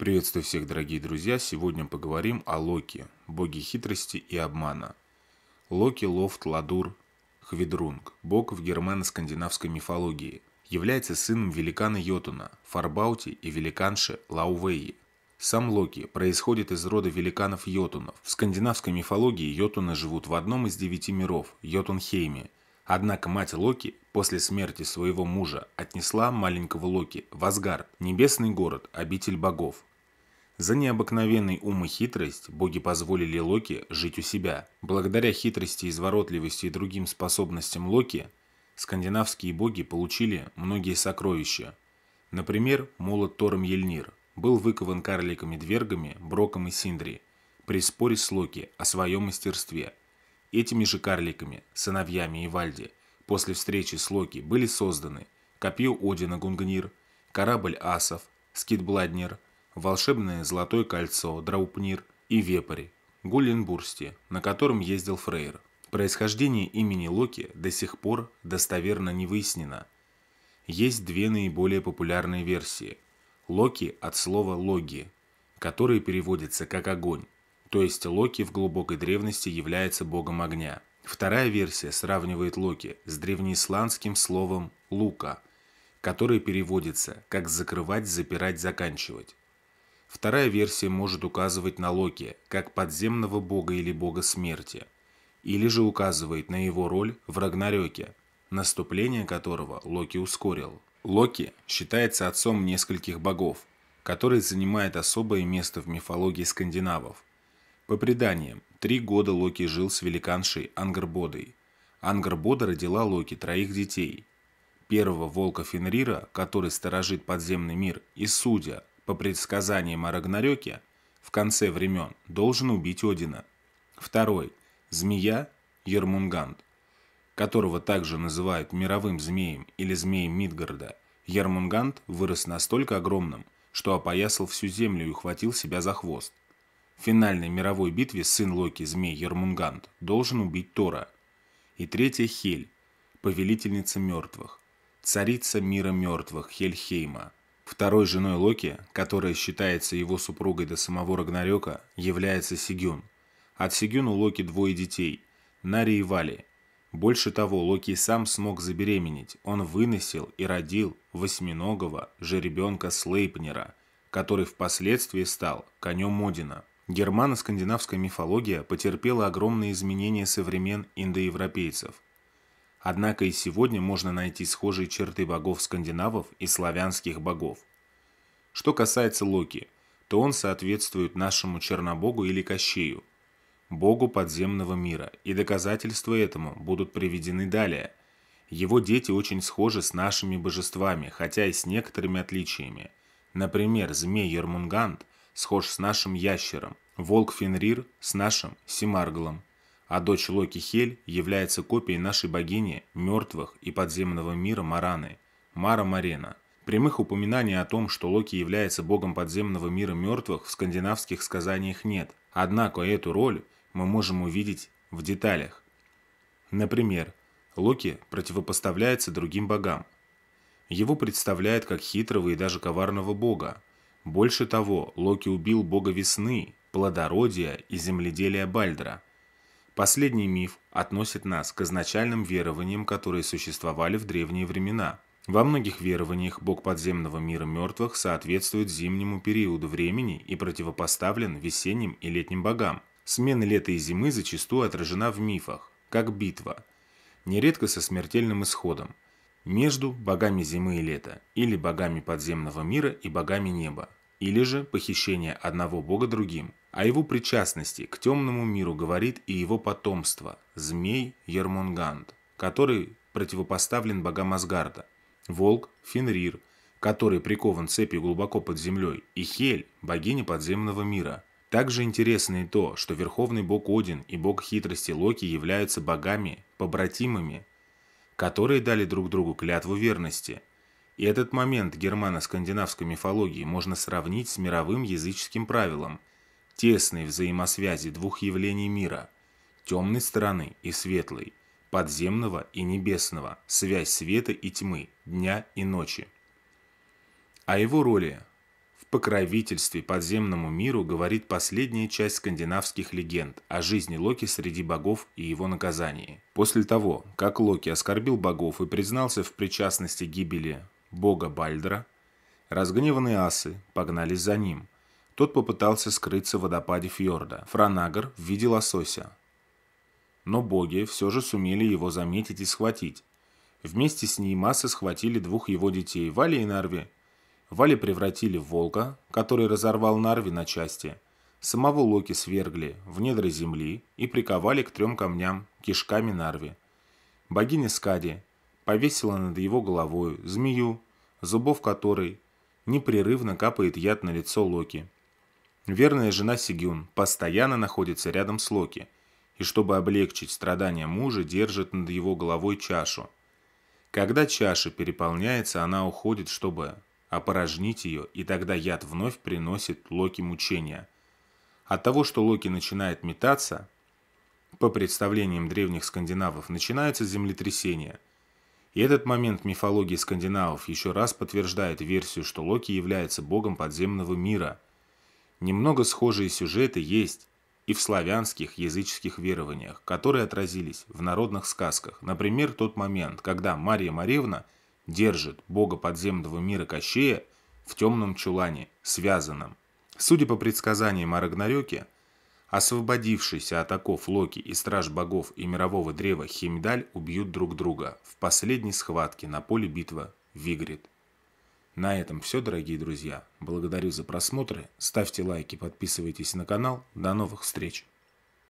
Приветствую всех, дорогие друзья! Сегодня поговорим о Локи, боге хитрости и обмана. Локи Лофт Ладур Хвидрунг, бог в германо-скандинавской мифологии, является сыном великана Йотуна, Фарбаути и великанши Лаувеи. Сам Локи происходит из рода великанов Йотунов. В скандинавской мифологии Йотуны живут в одном из девяти миров – Йотунхейме. Однако мать Локи после смерти своего мужа отнесла маленького Локи в Асгард, небесный город, обитель богов, за необыкновенный ум и хитрость боги позволили Локи жить у себя. Благодаря хитрости, изворотливости и другим способностям Локи, скандинавские боги получили многие сокровища. Например, молот Тором Ельнир был выкован карликами-двергами Броком и Синдри при споре с Локи о своем мастерстве. Этими же карликами, сыновьями Ивальди, после встречи с Локи были созданы копье Одина Гунгнир, корабль Асов, скитбладнер – волшебное золотое кольцо, драупнир и вепари, Гулленбурсти, на котором ездил Фрейр. Происхождение имени Локи до сих пор достоверно не выяснено. Есть две наиболее популярные версии. Локи от слова «логи», который переводится как «огонь», то есть Локи в глубокой древности является богом огня. Вторая версия сравнивает Локи с древнеисландским словом «лука», который переводится как «закрывать, запирать, заканчивать». Вторая версия может указывать на Локи, как подземного бога или бога смерти, или же указывает на его роль в Рагнарёке, наступление которого Локи ускорил. Локи считается отцом нескольких богов, который занимает особое место в мифологии скандинавов. По преданиям, три года Локи жил с великаншей Ангрбодой. Ангрбода родила Локи троих детей. Первого волка Фенрира, который сторожит подземный мир, и Судя, по предсказаниям о Рагнарёке, в конце времен должен убить Одина. Второй – змея Ермунгант, которого также называют мировым змеем или змеем Мидгарда. Ермунгант вырос настолько огромным, что опоясал всю землю и ухватил себя за хвост. В финальной мировой битве сын Локи, змей Ермунгант, должен убить Тора. И третья Хель, повелительница мертвых, царица мира мертвых Хельхейма – Второй женой Локи, которая считается его супругой до самого Рагнарёка, является Сигюн. От Сигюн у Локи двое детей – Нари и Вали. Больше того, Локи сам смог забеременеть. Он выносил и родил восьминогого жеребенка Слейпнера, который впоследствии стал конем Модина. Германо-скандинавская мифология потерпела огромные изменения со времен индоевропейцев – Однако и сегодня можно найти схожие черты богов скандинавов и славянских богов. Что касается Локи, то он соответствует нашему Чернобогу или Кощею, богу подземного мира, и доказательства этому будут приведены далее. Его дети очень схожи с нашими божествами, хотя и с некоторыми отличиями. Например, змей Ермунгант схож с нашим ящером, волк Фенрир с нашим Симарглом а дочь Локи Хель является копией нашей богини мертвых и подземного мира Мараны, Мара Марена. Прямых упоминаний о том, что Локи является богом подземного мира мертвых, в скандинавских сказаниях нет, однако эту роль мы можем увидеть в деталях. Например, Локи противопоставляется другим богам. Его представляют как хитрого и даже коварного бога. Больше того, Локи убил бога весны, плодородия и земледелия Бальдра – Последний миф относит нас к изначальным верованиям, которые существовали в древние времена. Во многих верованиях бог подземного мира мертвых соответствует зимнему периоду времени и противопоставлен весенним и летним богам. Смена лета и зимы зачастую отражена в мифах, как битва, нередко со смертельным исходом, между богами зимы и лета, или богами подземного мира и богами неба, или же похищение одного бога другим – о его причастности к темному миру говорит и его потомство, змей Ермунганд, который противопоставлен богам Асгарда, волк Фенрир, который прикован цепью глубоко под землей, и Хель, богиня подземного мира. Также интересно и то, что верховный бог Один и бог хитрости Локи являются богами, побратимами, которые дали друг другу клятву верности. И этот момент германо-скандинавской мифологии можно сравнить с мировым языческим правилом – тесной взаимосвязи двух явлений мира – темной стороны и светлой, подземного и небесного, связь света и тьмы, дня и ночи. О его роли в покровительстве подземному миру говорит последняя часть скандинавских легенд о жизни Локи среди богов и его наказании. После того, как Локи оскорбил богов и признался в причастности гибели бога Бальдра, разгневанные асы погнались за ним – тот попытался скрыться в водопаде фьорда. Франагер видел виде лосося. Но боги все же сумели его заметить и схватить. Вместе с ней массы схватили двух его детей, Вали и Нарви. Вали превратили в волка, который разорвал Нарви на части. Самого Локи свергли в недра земли и приковали к трем камням кишками Нарви. Богиня Скади повесила над его головой змею, зубов которой непрерывно капает яд на лицо Локи. Верная жена Сигюн постоянно находится рядом с Локи, и чтобы облегчить страдания мужа, держит над его головой чашу. Когда чаша переполняется, она уходит, чтобы опорожнить ее, и тогда яд вновь приносит Локи мучения. От того, что Локи начинает метаться, по представлениям древних скандинавов, начинается землетрясение. И этот момент мифологии скандинавов еще раз подтверждает версию, что Локи является богом подземного мира – Немного схожие сюжеты есть и в славянских языческих верованиях, которые отразились в народных сказках. Например, тот момент, когда Мария Маревна держит бога подземного мира Кощея в темном чулане, связанном. Судя по предсказаниям о Рагнарёке, освободившийся от оков Локи и Страж Богов и Мирового Древа Химдаль убьют друг друга в последней схватке на поле битвы Вигрид. На этом все, дорогие друзья. Благодарю за просмотры. Ставьте лайки, подписывайтесь на канал. До новых встреч!